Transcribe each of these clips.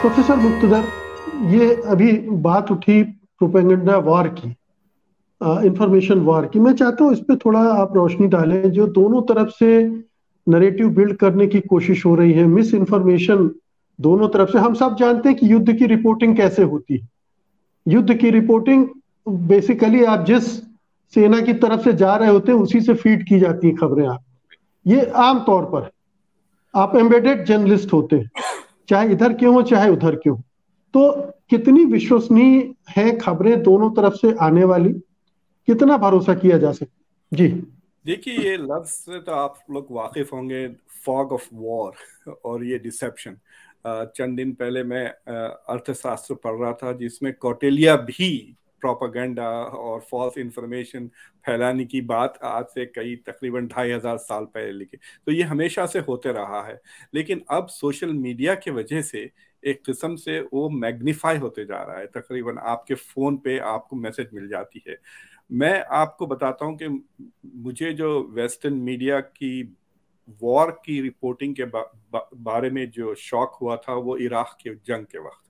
professor मुक्तदर ये अभी बात उठी प्रोपेगेंडा वार की इंफॉर्मेशन वार की मैं चाहता हूँ इस पर थोड़ा आप रोशनी डालें जो दोनों तरफ से नरेटिव बिल्ड करने की कोशिश हो रही है मिस इन्फॉर्मेशन दोनों तरफ से हम सब जानते हैं कि युद्ध की रिपोर्टिंग कैसे होती है युद्ध की रिपोर्टिंग बेसिकली आप जिस सेना की तरफ से जा रहे होते हैं उसी से फीड की जाती है खबरें आप ये आम तौर पर आप एम्बेडेड जर्नलिस्ट होते हैं चाहे इधर क्यों हो चाहे उधर क्यों तो कितनी विश्वसनीय है खबरें दोनों तरफ से आने वाली कितना भरोसा किया जा सकता जी देखिए ये लफ्ज से तो आप लोग वाकिफ होंगे फॉग ऑफ वॉर और ये डिसेप्शन चंद दिन पहले मैं अर्थशास्त्र पढ़ रहा था जिसमें कौटेलिया भी प्रोपागेंडा और फॉल्स इंफॉर्मेशन फैलाने की बात आज से कई तकरीबन ढाई हज़ार साल पहले लिखे तो ये हमेशा से होते रहा है लेकिन अब सोशल मीडिया के वजह से एक किस्म से वो मैग्नीफाई होते जा रहा है तकरीबन आपके फ़ोन पे आपको मैसेज मिल जाती है मैं आपको बताता हूँ कि मुझे जो वेस्टर्न मीडिया की वॉर की रिपोर्टिंग के बा, बा, बारे में जो शौक हुआ था वो इराक़ के जंग के वक्त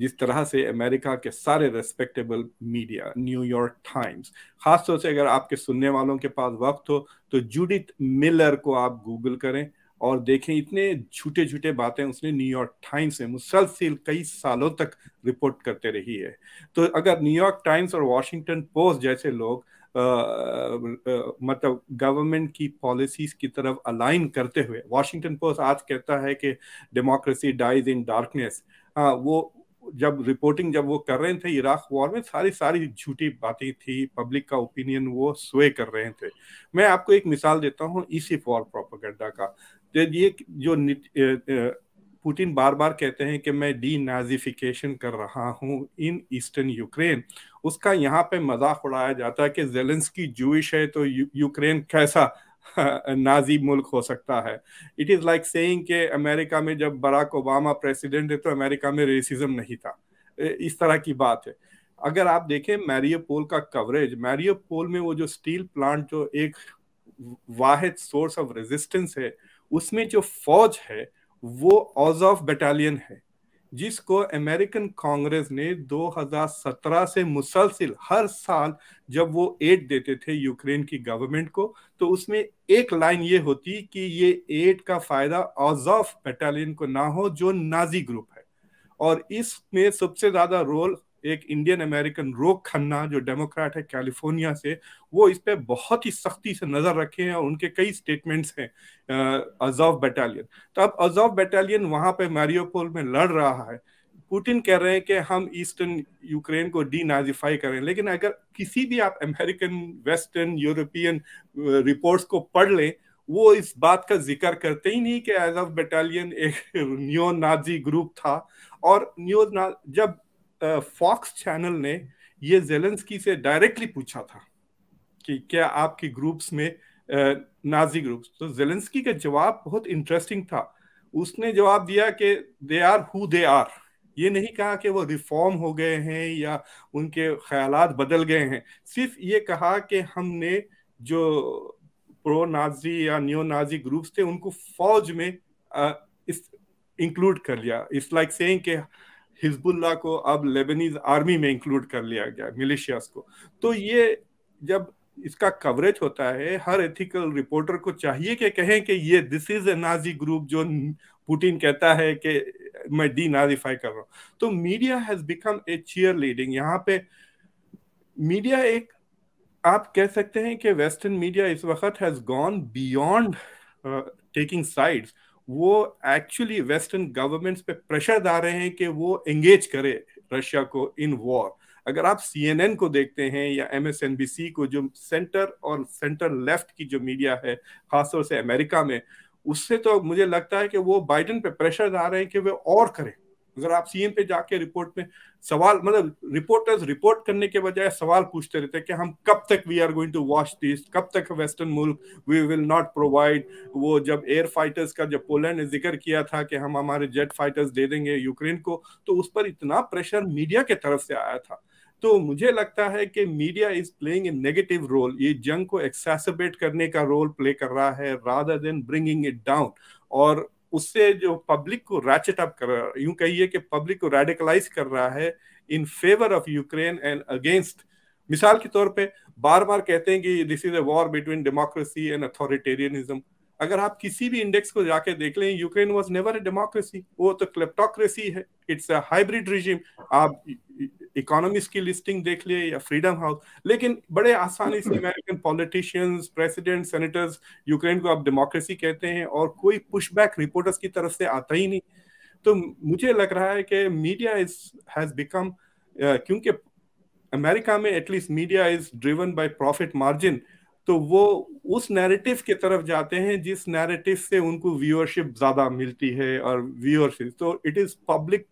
जिस तरह से अमेरिका के सारे रेस्पेक्टेबल मीडिया न्यूयॉर्क टाइम्स खासतौर से अगर आपके सुनने वालों के पास वक्त हो तो जूडिथ मिलर को आप गूगल करें और देखें इतने झूठे झूठे बातें उसने न्यूयॉर्क टाइम्स में मुसलसिल कई सालों तक रिपोर्ट करते रही है तो अगर न्यूयॉर्क टाइम्स और वाशिंगटन पोस्ट जैसे लोग आ, आ, मतलब गवर्नमेंट की पॉलिसीज की तरफ अलाइन करते हुए वाशिंगटन पोस्ट आज कहता है कि डेमोक्रेसी डाइज इन डार्कनेस हाँ वो जब रिपोर्टिंग जब वो कर रहे थे इराक वॉर में सारी सारी झूठी बातें थी पब्लिक का ओपिनियन वो स्वे कर रहे थे मैं आपको एक मिसाल देता हूँ इसी फॉर प्रोपोगंडा का तो ये जो पुतिन बार बार कहते हैं कि मैं डी नाजिफिकेशन कर रहा हूँ इन ईस्टर्न यूक्रेन उसका यहाँ पे मजाक उड़ाया जाता है कि जेलेंस्की जूश है तो यूक्रेन कैसा नाजी मुल्क हो सकता है इट इज़ लाइक सेइंग के अमेरिका में जब बराक ओबामा प्रेसिडेंट है तो अमेरिका में रेसिज्म नहीं था इस तरह की बात है अगर आप देखें मैरियोपोल का कवरेज मैरियोपोल में वो जो स्टील प्लांट जो एक वाहिद सोर्स ऑफ रेजिस्टेंस है उसमें जो फौज है वो ऑज ऑफ बटालियन है जिसको अमेरिकन कांग्रेस ने 2017 से मुसलसिल हर साल जब वो एड देते थे यूक्रेन की गवर्नमेंट को तो उसमें एक लाइन ये होती कि ये एड का फायदा ऑजॉफ बटालियन को ना हो जो नाजी ग्रुप है और इसमें सबसे ज्यादा रोल एक इंडियन अमेरिकन रोक खन्ना जो डेमोक्रेट है कैलिफोर्निया से वो इस पर बहुत ही सख्ती से नजर रखे हैं और उनके कई स्टेटमेंट्स हैं अजॉव बटालियन तो अब अजॉव बटालियन वहां पे मैरियोपोल में लड़ रहा है पुटिन कह रहे हैं कि हम ईस्टर्न यूक्रेन को डीनाजिफाई करें लेकिन अगर किसी भी आप अमेरिकन वेस्टर्न यूरोपियन रिपोर्ट्स को पढ़ लें वो इस बात का जिक्र करते ही नहीं कि एज ऑफ बटालियन एक न्यो नाजी ग्रुप था और न्यो जब फॉक्स चैनल ने ये जेलेंस्की से डायरेक्टली पूछा था कि क्या आपके ग्रुप्स में नाजी ग्रुप्स तो जेलेंस्की का जवाब बहुत इंटरेस्टिंग था उसने जवाब दिया कि they are who they are ये नहीं कहा कि वो रिफॉर्म हो गए हैं या उनके ख्याल बदल गए हैं सिर्फ ये कहा कि हमने जो प्रो नाजी या न्यो नाजी ग्रुप्स थे उनको फौज में इंक्लूड कर लिया इट्स लाइक सेइंग कि हिजबुल्ला को अब लेबनीज आर्मी में इंक्लूड कर लिया गया मिलिशियास को तो ये जब इसका कवरेज होता है हर एथिकल रिपोर्टर को चाहिए कि कहें कि ये this is a Nazi group जो पुटिन कहता है कि मैं डी नाजीफाई कर रहा हूं तो media has become a cheer leading यहाँ पे मीडिया एक आप कह सकते हैं कि वेस्टर्न मीडिया इस वक्त has gone beyond taking sides वो एक्चुअली वेस्टर्न गवर्नमेंट्स पे प्रेशर डाल रहे हैं कि वो एंगेज करे रशिया को इन वॉर अगर आप सीएनएन को देखते हैं या एमएसएनबीसी को जो सेंटर और सेंटर लेफ्ट की जो मीडिया है खासतौर से अमेरिका में उससे तो मुझे लगता है कि वो बाइडन पे प्रेशर डाल रहे हैं कि वे और करें अगर आप सीएम पे जाके रिपोर्ट में सवाल मतलब रिपोर्टर्स रिपोर्ट करने के बजाय सवाल पूछते रहते हैं कि हम कब तक we are going to wash this कब तक वेस्टर्न मुल्क वी विल नॉट प्रोवाइड वो जब एयर फाइटर्स का जब पोलैंड ने जिक्र किया था कि हम हमारे जेट फाइटर्स दे देंगे यूक्रेन को तो उस पर इतना प्रेशर मीडिया के तरफ से आया था तो मुझे लगता है कि media is playing a negative role ये जंग को एक्सेसबेट करने का रोल प्ले कर रहा है rather than bringing it down और उससे जो पब्लिक को रैचेट अप कर रहा यूं कहिए कि पब्लिक को रेडिकलाइज कर रहा है in favour of Ukraine and against मिसाल के तौर पे बार बार कहते हैं कि this is a war between democracy and authoritarianism अगर आप किसी भी इंडेक्स को जाके देख लें Ukraine was never a democracy वो तो क्लेप्टोक्रेसी है इट्स अ हाइब्रिड रिजिम आप इकोनॉमिक्स की लिस्टिंग देख लिए या फ्रीडम हाउस लेकिन बड़े आसानी से American politicians president senators Ukraine को आप डेमोक्रेसी कहते हैं और कोई पुशबैक रिपोर्टर्स की तरफ से आता ही नहीं तो मुझे लग रहा है कि मीडिया इज हैज बिकम क्योंकि अमेरिका में at least media is driven by profit margin तो वो उस नैरेटिव की तरफ जाते हैं जिस नैरेटिव से उनको व्यूअरशिप ज्यादा मिलती है और व्यूअरशिप तो it is public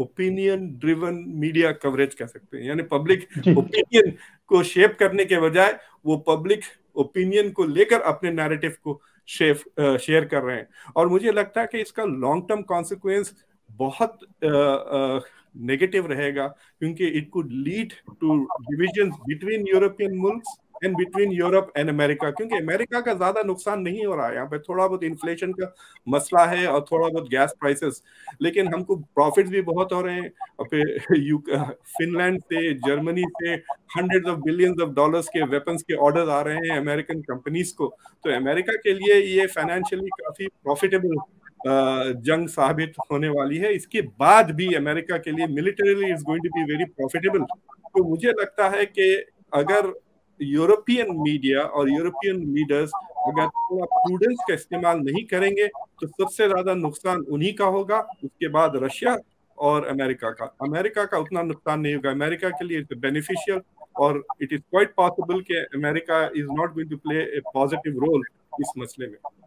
opinion driven media coverage कह सकते हैं यानी पब्लिक ओपिनियन को शेप करने के बजाय वो पब्लिक ओपिनियन को लेकर अपने नैरेटिव को शेयर कर रहे हैं और मुझे लगता है कि इसका लॉन्ग टर्म कॉन्सिक्वेंस बहुत नेगेटिव रहेगा क्योंकि it could lead to division between European मुल्क and between Europe and America क्योंकि अमेरिका का ज्यादा नुकसान नहीं हो रहा है यहाँ पे थोड़ा बहुत इन्फ्लेशन का मसला है और थोड़ा बहुत गैस प्राइसेस लेकिन हमको प्रॉफिट भी बहुत हो रहे हैं और फिर फिनलैंड से जर्मनी से hundred of billion of dollar के वेपन्स के ऑर्डर आ रहे हैं अमेरिकन कंपनीज को तो अमेरिका के लिए ये फाइनेंशियली काफी प्रॉफिटेबल जंग साबित होने वाली है इसके बाद भी अमेरिका के लिए militarily is going to be very profitable तो मुझे लगता है कि अगर यूरोपियन मीडिया और यूरोपियन लीडर्स अगर प्रूडेंस का इस्तेमाल नहीं करेंगे तो सबसे ज्यादा नुकसान उन्हीं का होगा उसके बाद रशिया और अमेरिका का अमेरिका का उतना नुकसान नहीं होगा अमेरिका के लिए इट्स बेनिफिशियल और इट इज क्वाइट पॉसिबल कि America is not going to play a positive role इस मसले में